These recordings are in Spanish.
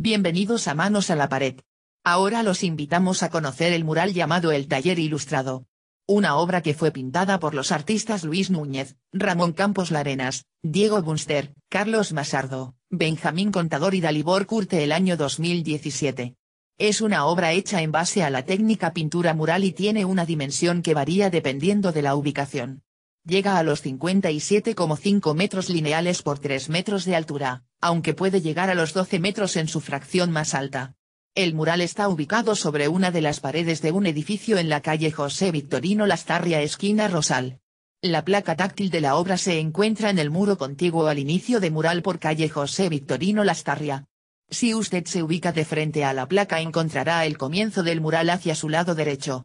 Bienvenidos a Manos a la Pared. Ahora los invitamos a conocer el mural llamado El Taller Ilustrado. Una obra que fue pintada por los artistas Luis Núñez, Ramón Campos Larenas, Diego Bunster, Carlos Masardo, Benjamín Contador y Dalibor Curte el año 2017. Es una obra hecha en base a la técnica pintura mural y tiene una dimensión que varía dependiendo de la ubicación. Llega a los 57,5 metros lineales por 3 metros de altura aunque puede llegar a los 12 metros en su fracción más alta. El mural está ubicado sobre una de las paredes de un edificio en la calle José Victorino Lastarria esquina Rosal. La placa táctil de la obra se encuentra en el muro contiguo al inicio de mural por calle José Victorino Lastarria. Si usted se ubica de frente a la placa encontrará el comienzo del mural hacia su lado derecho.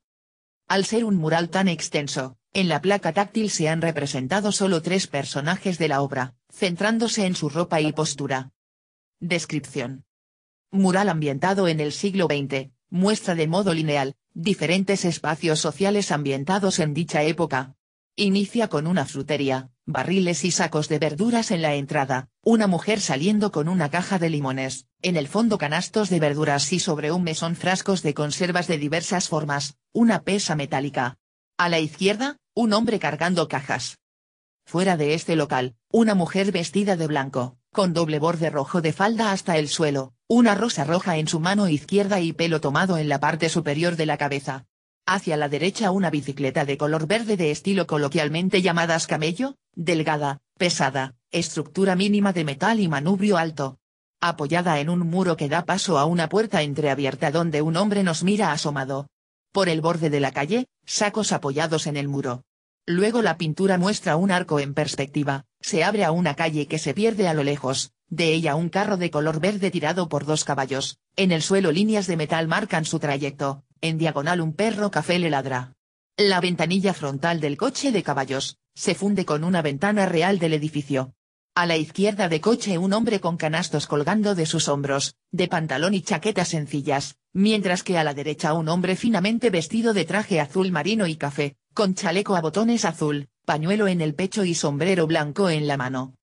Al ser un mural tan extenso, en la placa táctil se han representado solo tres personajes de la obra, centrándose en su ropa y postura. Descripción. Mural ambientado en el siglo XX, muestra de modo lineal, diferentes espacios sociales ambientados en dicha época. Inicia con una frutería, barriles y sacos de verduras en la entrada, una mujer saliendo con una caja de limones, en el fondo canastos de verduras y sobre un mesón frascos de conservas de diversas formas, una pesa metálica. A la izquierda, un hombre cargando cajas. Fuera de este local, una mujer vestida de blanco, con doble borde rojo de falda hasta el suelo, una rosa roja en su mano izquierda y pelo tomado en la parte superior de la cabeza. Hacia la derecha una bicicleta de color verde de estilo coloquialmente llamadas camello, delgada, pesada, estructura mínima de metal y manubrio alto. Apoyada en un muro que da paso a una puerta entreabierta donde un hombre nos mira asomado, por el borde de la calle, sacos apoyados en el muro. Luego la pintura muestra un arco en perspectiva, se abre a una calle que se pierde a lo lejos, de ella un carro de color verde tirado por dos caballos, en el suelo líneas de metal marcan su trayecto, en diagonal un perro café le ladra. La ventanilla frontal del coche de caballos, se funde con una ventana real del edificio. A la izquierda de coche un hombre con canastos colgando de sus hombros, de pantalón y chaquetas sencillas, mientras que a la derecha un hombre finamente vestido de traje azul marino y café, con chaleco a botones azul, pañuelo en el pecho y sombrero blanco en la mano.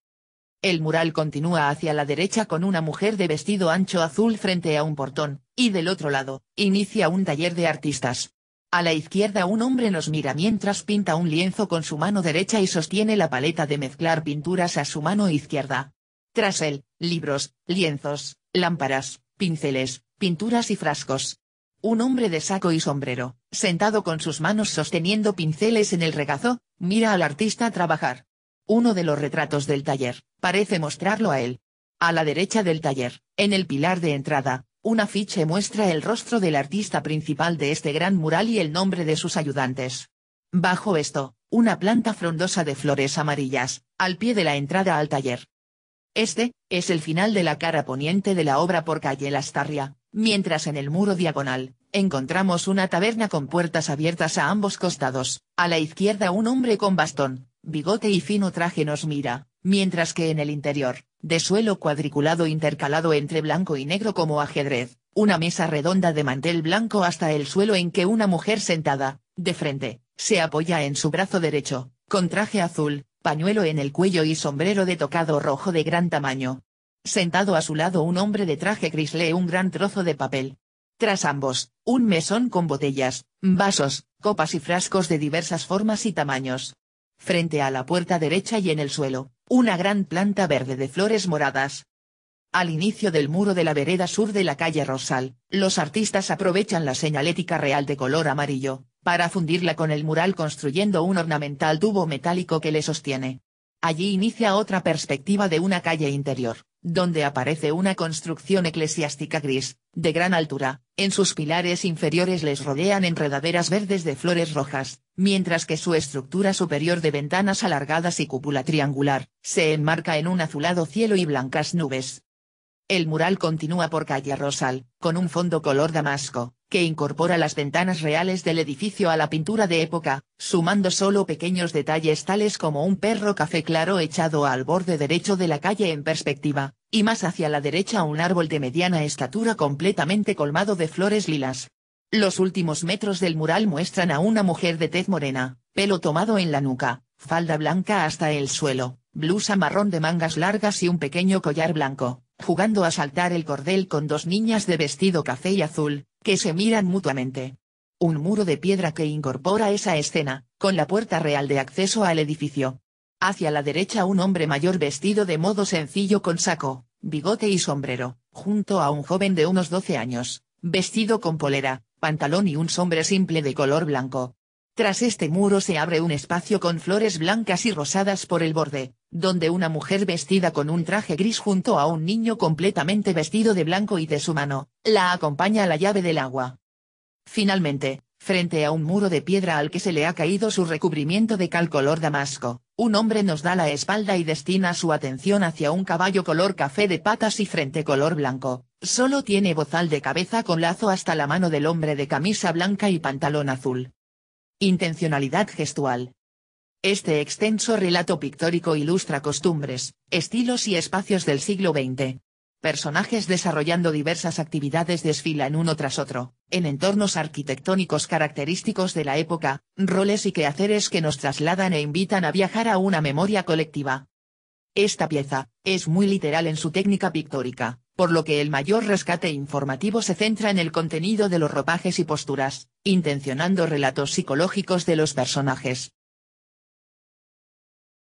El mural continúa hacia la derecha con una mujer de vestido ancho azul frente a un portón, y del otro lado, inicia un taller de artistas. A la izquierda un hombre nos mira mientras pinta un lienzo con su mano derecha y sostiene la paleta de mezclar pinturas a su mano izquierda. Tras él, libros, lienzos, lámparas, pinceles, pinturas y frascos. Un hombre de saco y sombrero, sentado con sus manos sosteniendo pinceles en el regazo, mira al artista trabajar. Uno de los retratos del taller, parece mostrarlo a él. A la derecha del taller, en el pilar de entrada, un afiche muestra el rostro del artista principal de este gran mural y el nombre de sus ayudantes. Bajo esto, una planta frondosa de flores amarillas, al pie de la entrada al taller. Este, es el final de la cara poniente de la obra por calle Lastarria, mientras en el muro diagonal, encontramos una taberna con puertas abiertas a ambos costados, a la izquierda un hombre con bastón, bigote y fino traje nos mira, mientras que en el interior, de suelo cuadriculado intercalado entre blanco y negro como ajedrez, una mesa redonda de mantel blanco hasta el suelo en que una mujer sentada, de frente, se apoya en su brazo derecho, con traje azul, pañuelo en el cuello y sombrero de tocado rojo de gran tamaño. Sentado a su lado un hombre de traje gris lee un gran trozo de papel. Tras ambos, un mesón con botellas, vasos, copas y frascos de diversas formas y tamaños. Frente a la puerta derecha y en el suelo, una gran planta verde de flores moradas. Al inicio del muro de la vereda sur de la calle Rosal, los artistas aprovechan la señalética real de color amarillo, para fundirla con el mural construyendo un ornamental tubo metálico que le sostiene. Allí inicia otra perspectiva de una calle interior, donde aparece una construcción eclesiástica gris, de gran altura, en sus pilares inferiores les rodean enredaderas verdes de flores rojas, mientras que su estructura superior de ventanas alargadas y cúpula triangular, se enmarca en un azulado cielo y blancas nubes. El mural continúa por calle Rosal, con un fondo color damasco, que incorpora las ventanas reales del edificio a la pintura de época, sumando solo pequeños detalles tales como un perro café claro echado al borde derecho de la calle en perspectiva, y más hacia la derecha un árbol de mediana estatura completamente colmado de flores lilas, los últimos metros del mural muestran a una mujer de tez morena, pelo tomado en la nuca, falda blanca hasta el suelo, blusa marrón de mangas largas y un pequeño collar blanco, jugando a saltar el cordel con dos niñas de vestido café y azul, que se miran mutuamente. Un muro de piedra que incorpora esa escena, con la puerta real de acceso al edificio. Hacia la derecha un hombre mayor vestido de modo sencillo con saco, bigote y sombrero, junto a un joven de unos 12 años, vestido con polera, pantalón y un sombre simple de color blanco. Tras este muro se abre un espacio con flores blancas y rosadas por el borde, donde una mujer vestida con un traje gris junto a un niño completamente vestido de blanco y de su mano, la acompaña a la llave del agua. Finalmente, frente a un muro de piedra al que se le ha caído su recubrimiento de cal color damasco, un hombre nos da la espalda y destina su atención hacia un caballo color café de patas y frente color blanco, solo tiene bozal de cabeza con lazo hasta la mano del hombre de camisa blanca y pantalón azul. Intencionalidad gestual. Este extenso relato pictórico ilustra costumbres, estilos y espacios del siglo XX, personajes desarrollando diversas actividades desfilan uno tras otro, en entornos arquitectónicos característicos de la época, roles y quehaceres que nos trasladan e invitan a viajar a una memoria colectiva. Esta pieza, es muy literal en su técnica pictórica, por lo que el mayor rescate informativo se centra en el contenido de los ropajes y posturas, intencionando relatos psicológicos de los personajes,